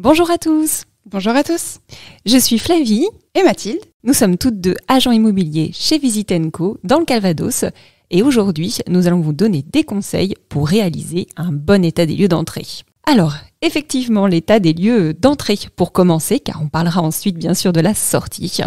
Bonjour à tous. Bonjour à tous. Je suis Flavie et Mathilde. Nous sommes toutes deux agents immobiliers chez Visitenco dans le Calvados et aujourd'hui, nous allons vous donner des conseils pour réaliser un bon état des lieux d'entrée. Alors, effectivement, l'état des lieux d'entrée pour commencer, car on parlera ensuite bien sûr de la sortie,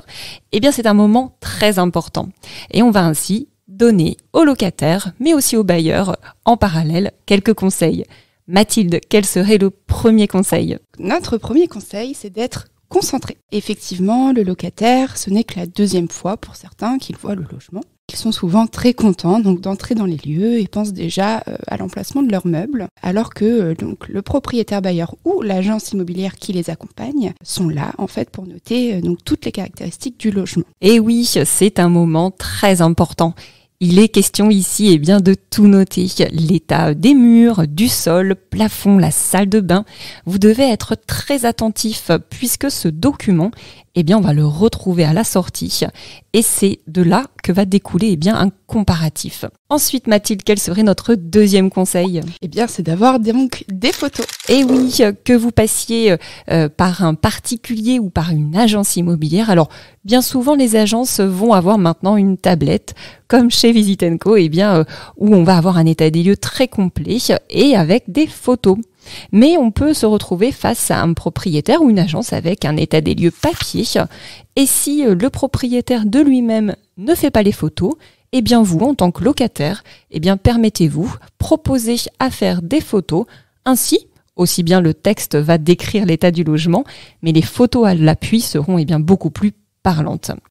eh bien c'est un moment très important. Et on va ainsi donner aux locataires, mais aussi aux bailleurs, en parallèle, quelques conseils. Mathilde, quel serait le premier conseil Notre premier conseil, c'est d'être concentré. Effectivement, le locataire, ce n'est que la deuxième fois pour certains qu'ils voient le logement. Ils sont souvent très contents donc d'entrer dans les lieux et pensent déjà euh, à l'emplacement de leurs meubles, alors que euh, donc le propriétaire bailleur ou l'agence immobilière qui les accompagne sont là en fait pour noter euh, donc toutes les caractéristiques du logement. Et eh oui, c'est un moment très important. Il est question ici et eh bien, de tout noter, l'état des murs, du sol, plafond, la salle de bain. Vous devez être très attentif puisque ce document, eh bien, on va le retrouver à la sortie et c'est de là que va découler eh bien, un comparatif. Ensuite, Mathilde, quel serait notre deuxième conseil Eh bien, c'est d'avoir donc des photos. Et eh oui, que vous passiez euh, par un particulier ou par une agence immobilière. Alors, bien souvent, les agences vont avoir maintenant une tablette comme chez Visitenco, eh bien, euh, où on va avoir un état des lieux très complet et avec des photos. Mais on peut se retrouver face à un propriétaire ou une agence avec un état des lieux papier. Et si euh, le propriétaire de lui-même ne fait pas les photos, eh bien vous, en tant que locataire, eh bien permettez-vous, proposer à faire des photos. Ainsi, aussi bien le texte va décrire l'état du logement, mais les photos à l'appui seront eh bien beaucoup plus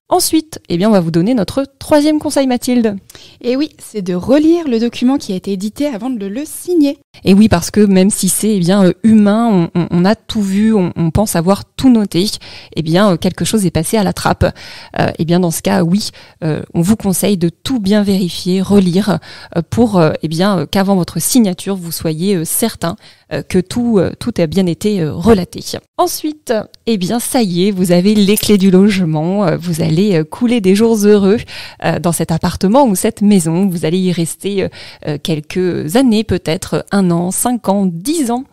Ensuite, eh bien, on va vous donner notre troisième conseil, Mathilde. Et eh oui, c'est de relire le document qui a été édité avant de le signer. Et eh oui, parce que même si c'est eh bien euh, humain, on, a tout vu, on, pense avoir tout noté, eh bien, euh, quelque chose est passé à la trappe. Euh, eh bien, dans ce cas, oui, on vous conseille de tout bien vérifier, relire, pour eh bien qu'avant votre signature, vous soyez certain que tout, tout a bien été relaté. Ensuite, eh bien, ça y est, vous avez les clés du logement euh, vous allez euh, couler des jours heureux euh, dans cet appartement ou cette maison, vous allez y rester quelques années peut-être, un an, cinq ans, dix ans,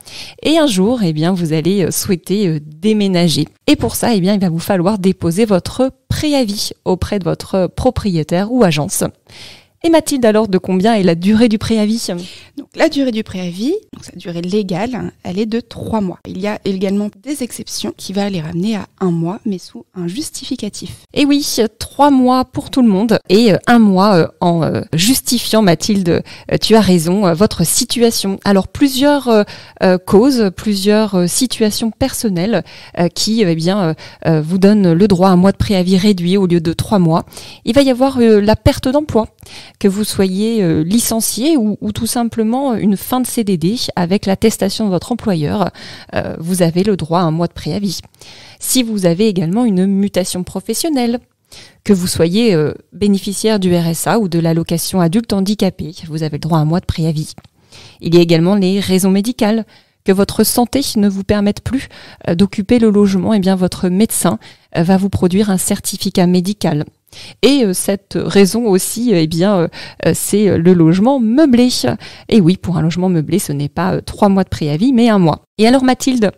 et un jour, eh bien, vous allez souhaiter déménager. Et pour ça, eh bien, il va vous falloir déposer votre préavis auprès de votre propriétaire ou agence. Et Mathilde, alors, de combien est la durée du préavis Donc, la durée du préavis, donc sa durée légale, elle est de trois mois. Il y a également des exceptions qui va les ramener à un mois, mais sous un justificatif. Et eh oui, trois mois pour tout le monde et euh, un mois euh, en euh, justifiant, Mathilde, tu as raison, votre situation. Alors, plusieurs causes, plusieurs situations personnelles qui, eh bien, vous donnent le droit à un mois de préavis réduit au lieu de trois mois. Il va y avoir la perte d'emploi que vous soyez euh, licencié ou, tout simplement une fin de CDD avec l'attestation de votre employeur, euh, vous avez le droit à un mois de préavis. Si vous avez également une mutation professionnelle, que vous soyez euh, bénéficiaire du RSA ou de l'allocation adulte handicapé, vous avez le droit à un mois de préavis. Il y a également les raisons médicales, que votre santé ne vous permette plus d'occuper le logement, et eh bien votre médecin va vous produire un certificat médical et euh, cette raison aussi, euh, eh bien, euh, c'est le logement meublé. Et oui, pour un logement meublé, ce n'est pas trois mois de préavis, mais un mois. Et alors Mathilde,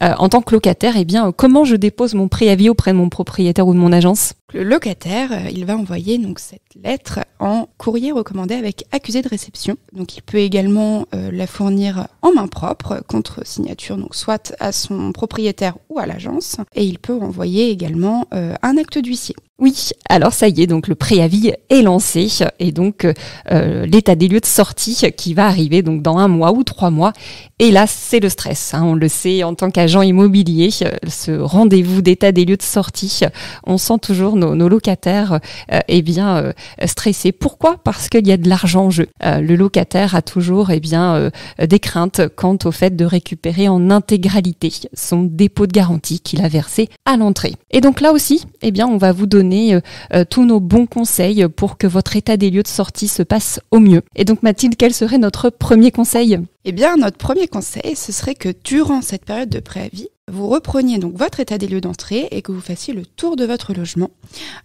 en tant que locataire, eh bien, comment je dépose mon préavis auprès de mon propriétaire ou de mon agence Le locataire, il va envoyer donc cette lettre en courrier recommandé avec accusé de réception. Donc il peut également la fournir en main propre contre signature, soit à son propriétaire ou à l'agence. Et il peut envoyer également un acte d'huissier. Oui, alors ça y est, donc le préavis est lancé et donc euh, euh, l'état des lieux de sortie qui va arriver donc dans un mois ou trois mois et là, c'est le stress. Hein, on le sait en tant qu'agent immobilier, euh, ce rendez-vous d'état des lieux de sortie, on sent toujours nos, locataires euh, eh bien, euh, stressés. Pourquoi Parce qu'il y a de l'argent en jeu. le locataire a toujours eh bien, des craintes quant au fait de récupérer en intégralité son dépôt de garantie qu'il a versé à l'entrée. Et donc là aussi, eh bien, on va vous donner tous nos bons conseils pour que votre état des lieux de sortie se passe au mieux. Et donc Mathilde, quel serait notre premier conseil eh bien, notre premier conseil, ce serait que durant cette période de préavis, vous repreniez donc votre état des lieux d'entrée et que vous fassiez le tour de votre logement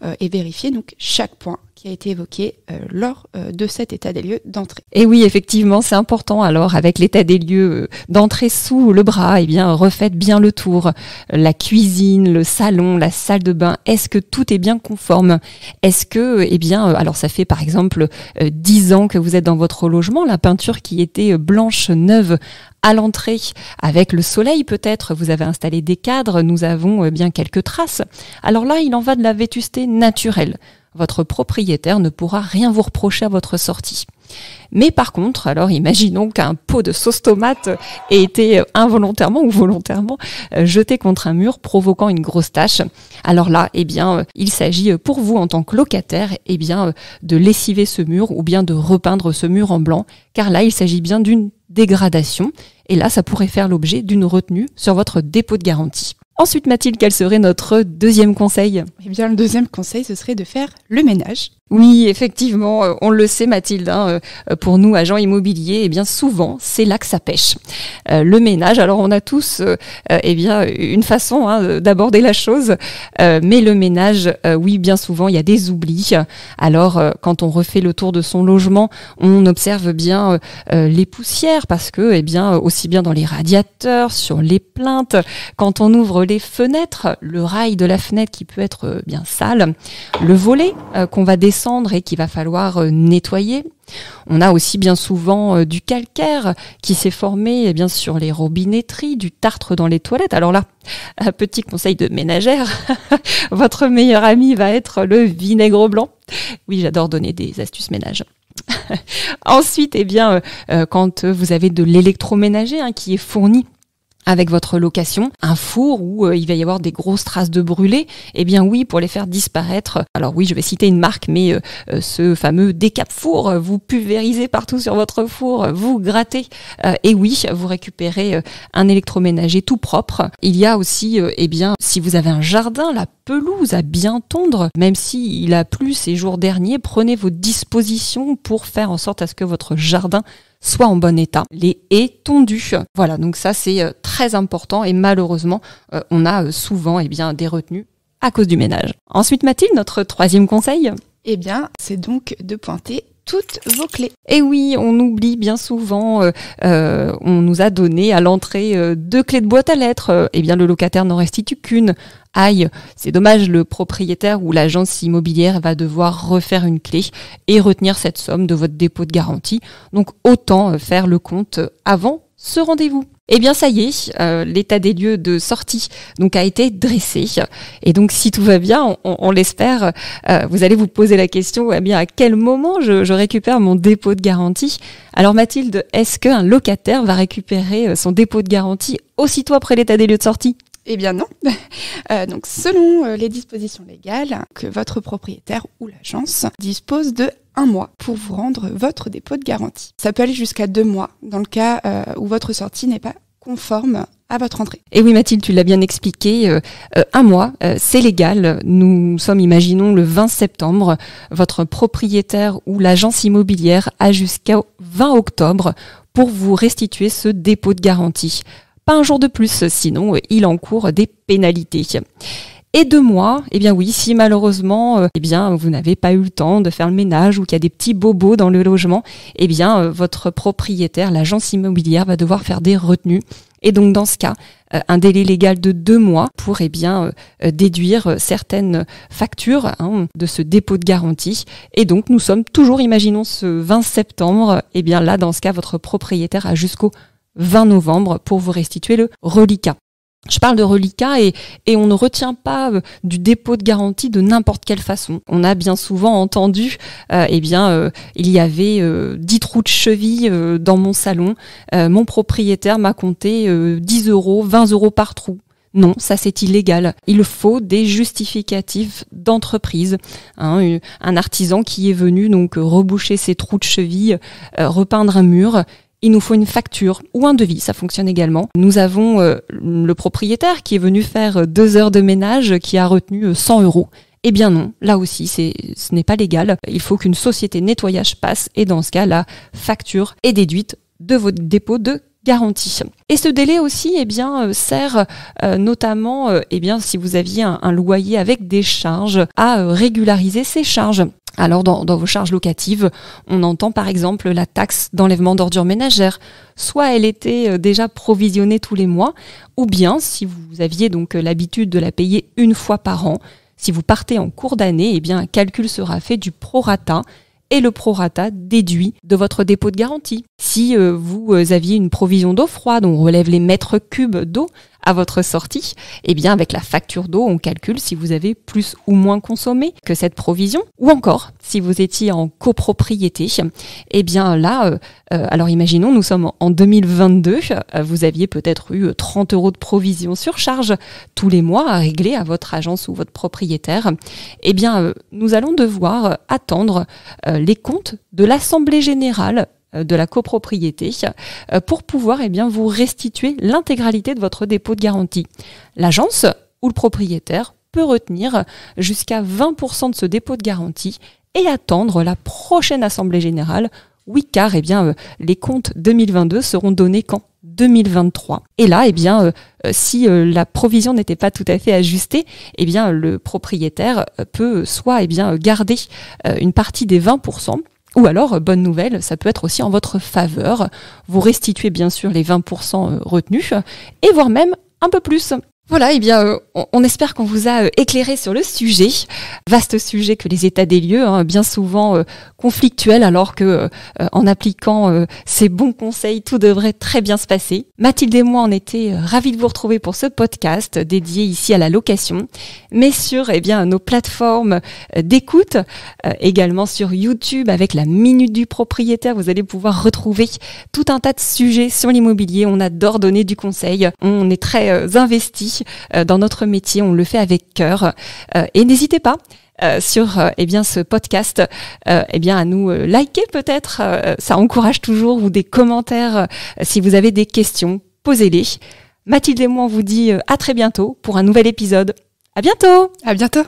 euh, et vérifiez donc chaque point qui a été évoqué euh, lors euh, de cet état des lieux d'entrée. Et oui, effectivement, c'est important. Alors, avec l'état des lieux d'entrée sous le bras, eh bien, refaites bien le tour. La cuisine, le salon, la salle de bain. Est-ce que tout est bien conforme Est-ce que, eh bien, alors ça fait par exemple dix ans que vous êtes dans votre logement. La peinture qui était blanche neuve à l'entrée avec le soleil peut-être. Vous avez installé des cadres, nous avons euh, bien quelques traces. Alors là, il en va de la vétusté naturelle. Votre propriétaire ne pourra rien vous reprocher à votre sortie. Mais par contre, alors imaginons qu'un pot de sauce tomate ait été euh, involontairement ou volontairement euh, jeté contre un mur, provoquant une grosse tache. Alors là, eh bien, euh, il s'agit pour vous en tant que locataire, eh bien, de lessiver ce mur ou bien de repeindre ce mur en blanc, car là, il s'agit bien d'une dégradation. Et là, ça pourrait faire l'objet d'une retenue sur votre dépôt de garantie. Ensuite, Mathilde, quel serait notre deuxième conseil Eh bien, le deuxième conseil, ce serait de faire le ménage. Oui, effectivement, euh, on le sait Mathilde, hein, euh, pour nous agents immobiliers, eh bien souvent c'est là que ça pêche. Euh, le ménage, alors on a tous eh bien une façon hein, d'aborder la chose, mais le ménage, oui, bien souvent il y a des oublis. Alors quand on refait le tour de son logement, on observe bien les poussières parce que eh bien aussi bien dans les radiateurs, sur les plaintes, quand on ouvre les fenêtres, le rail de la fenêtre qui peut être bien sale, le volet qu'on va descendre cendres et qu'il va falloir euh, nettoyer. On a aussi bien souvent euh, du calcaire qui s'est formé eh bien sur les robinetteries, du tartre dans les toilettes. Alors là, un petit conseil de ménagère, votre meilleur ami va être le vinaigre blanc. Oui, j'adore donner des astuces ménage. Ensuite, eh bien, euh, quand vous avez de l'électroménager hein, qui est fourni avec votre location, un four où euh, il va y avoir des grosses traces de brûlé, eh bien oui, pour les faire disparaître. Alors oui, je vais citer une marque, mais euh, euh, ce fameux décap four, vous pulvérisez partout sur votre four, vous grattez, et oui, vous récupérez un électroménager tout propre. Il y a aussi, eh bien, si vous avez un jardin, la pelouse à bien tondre, même s'il a plu ces jours derniers, prenez vos dispositions pour faire en sorte à ce que votre jardin soit en bon état. Les haies tondues. Voilà, donc ça c'est euh, très important et malheureusement, euh, on a euh, souvent et eh bien, des retenues à cause du ménage. Ensuite, Mathilde, notre troisième conseil Eh bien, c'est donc de pointer toutes vos clés. Eh oui, on oublie bien souvent, on nous a donné à l'entrée deux clés de boîte à lettres, Eh bien le locataire n'en restitue qu'une aïe, c'est dommage, le propriétaire ou l'agence immobilière va devoir refaire une clé et retenir cette somme de votre dépôt de garantie. Donc autant euh, faire le compte avant ce rendez-vous. Eh bien, ça y est, euh, l'état des lieux de sortie donc a été dressé. Et donc, si tout va bien, on, l'espère, euh, vous allez vous poser la question eh bien, à quel moment je récupère mon dépôt de garantie Alors, Mathilde, est-ce qu'un locataire va récupérer son dépôt de garantie aussitôt après l'état des lieux de sortie eh bien non. Euh, donc selon euh, les dispositions légales, que votre propriétaire ou l'agence dispose de un mois pour vous rendre votre dépôt de garantie. Ça peut aller jusqu'à deux mois dans le cas euh, où votre sortie n'est pas conforme à votre entrée. Et oui Mathilde, tu l'as bien expliqué, un mois, c'est légal. Nous sommes, imaginons, le 20 septembre. Votre propriétaire ou l'agence immobilière a jusqu'au 20 octobre pour vous restituer ce dépôt de garantie pas un jour de plus, sinon euh, il encourt des pénalités. Et deux mois, eh bien oui, si malheureusement, euh, eh bien vous n'avez pas eu le temps de faire le ménage ou qu'il y a des petits bobos dans le logement, eh bien euh, votre propriétaire, l'agence immobilière, va devoir faire des retenues. Et donc dans ce cas, un délai légal de deux mois pour eh bien déduire certaines factures hein, de ce dépôt de garantie. Et donc nous sommes toujours, imaginons ce 20 septembre, eh bien là dans ce cas, votre propriétaire a jusqu'au 20 novembre pour vous restituer le reliquat. Je parle de reliquat et, et, on ne retient pas euh, du dépôt de garantie de n'importe quelle façon. On a bien souvent entendu, euh, eh bien, euh, il y avait 10 trous de cheville dans mon salon. mon propriétaire m'a compté 10 euros, 20 euros par trou. Non, ça c'est illégal. Il faut des justificatifs d'entreprise. Hein, un artisan qui est venu donc reboucher ses trous de cheville, repeindre un mur, il nous faut une facture ou un devis, ça fonctionne également. Nous avons euh, le propriétaire qui est venu faire euh, deux heures de ménage qui a retenu 100 euh, euros. Eh bien non, là aussi, ce n'est pas légal. Il faut qu'une société nettoyage passe et dans ce cas, la facture est déduite de votre dépôt de garantie. Et ce délai aussi, eh bien, sert notamment, eh bien, si vous aviez un, loyer avec des charges, à régulariser ces charges. Alors dans, vos charges locatives, on entend par exemple la taxe d'enlèvement d'ordures ménagères. Soit elle était euh, déjà provisionnée tous les mois, ou bien si vous aviez donc euh, l'habitude de la payer une fois par an, si vous partez en cours d'année, eh bien un calcul sera fait du prorata et le prorata déduit de votre dépôt de garantie. Si euh, vous aviez une provision d'eau froide, on relève les mètres cubes d'eau à votre sortie, eh bien avec la facture d'eau, on calcule si vous avez plus ou moins consommé que cette provision. Ou encore, si vous étiez en copropriété, eh bien là, euh, euh, alors imaginons, nous sommes en 2022, euh, vous aviez peut-être eu 30 euros de provision sur charge tous les mois à régler à votre agence ou votre propriétaire. Eh bien, nous allons devoir attendre les comptes de l'Assemblée générale euh, de la copropriété euh, pour pouvoir eh bien, vous restituer l'intégralité de votre dépôt de garantie. L'agence ou le propriétaire peut retenir jusqu'à 20% de ce dépôt de garantie et attendre la prochaine Assemblée générale. Oui, car eh bien, euh, les comptes 2022 seront donnés qu'en 2023. Et là, eh bien, si la provision n'était pas tout à fait ajustée, bien, le propriétaire peut soit bien, garder une partie des 20%, ou alors, euh, bonne nouvelle, ça peut être aussi en votre faveur. Vous restituez bien sûr les 20% euh, retenus, et voire même un peu plus. Voilà, eh bien, euh, on, espère qu'on vous a euh, éclairé sur le sujet, vaste sujet que les états des lieux, hein, bien souvent euh, conflictuels, alors que en appliquant ces bons conseils, tout devrait très bien se passer. Mathilde et moi, on était ravis de vous retrouver pour ce podcast dédié ici à la location, mais sur eh bien nos plateformes d'écoute, également sur YouTube avec la minute du propriétaire, vous allez pouvoir retrouver tout un tas de sujets sur l'immobilier. On adore donner du conseil, on est très investi euh, dans notre métier. On le fait avec cœur. Euh, et n'hésitez pas. Euh, sur eh bien ce podcast, eh bien à nous liker peut-être, ça encourage toujours ou des commentaires si vous avez des questions, posez-les. Mathilde et moi on vous dit à très bientôt pour un nouvel épisode. À bientôt. À bientôt.